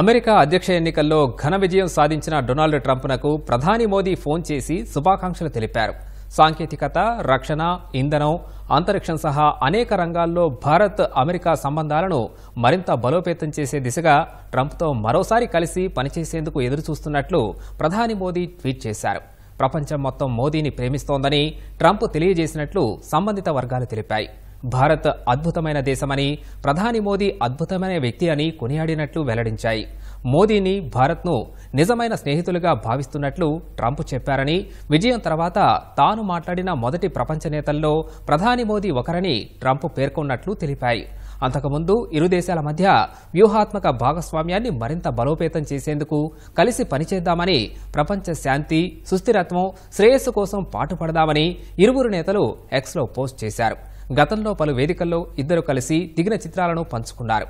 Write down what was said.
America అధ్యక్ష ఎన్నికల్లో ఘన విజయం సాధించిన డొనాల్డ్ ట్రంప్నకు ప్రధాని మోదీ ఫోన్ చేసి శుభాకాంక్షలు తెలిపారు సాంకేతికత రక్షణ ఇంధనం అంతరిక్షం సహా అనేక రంగాల్లో భారత్ అమెరికా సంబంధాలను మరింత బలోపేతం చేసే దిశగా ట్రంప్తో మరోసారి కలిసి పనిచేసేందుకు ఎదురుచూస్తున్నట్లు ప్రధాని మోదీ ట్వీట్ చేశారు ప్రపంచం మొత్తం మోదీని ప్రేమిస్తోందని ట్రంప్ తెలియజేసినట్లు సంబంధిత వర్గాలు తెలిపాయి భారత్ అద్భుతమైన దేశమని ప్రధాని మోదీ అద్భుతమైన వ్యక్తి అని కొనియాడినట్లు వెల్లడించాయి మోదీని భారత్ను నిజమైన స్నేహితులుగా భావిస్తున్నట్లు ట్రంప్ చెప్పారని విజయం తర్వాత తాను మాట్లాడిన మొదటి ప్రపంచ నేతల్లో ప్రధాని మోదీ ఒకరని ట్రంప్ పేర్కొన్నట్లు తెలిపాయి అంతకుముందు ఇరు దేశాల మధ్య వ్యూహాత్మక భాగస్వామ్యాన్ని మరింత బలోపేతం చేసేందుకు కలిసి పనిచేద్దామని ప్రపంచ శాంతి సుస్థిరత్వం శ్రేయస్సు కోసం పాటుపడదామని ఇరువురు నేతలు ఎక్స్లో పోస్ట్ చేశారు గతంలో పలు వేదికల్లో ఇద్దరు కలిసి దిగిన చిత్రాలను పంచుకున్నారు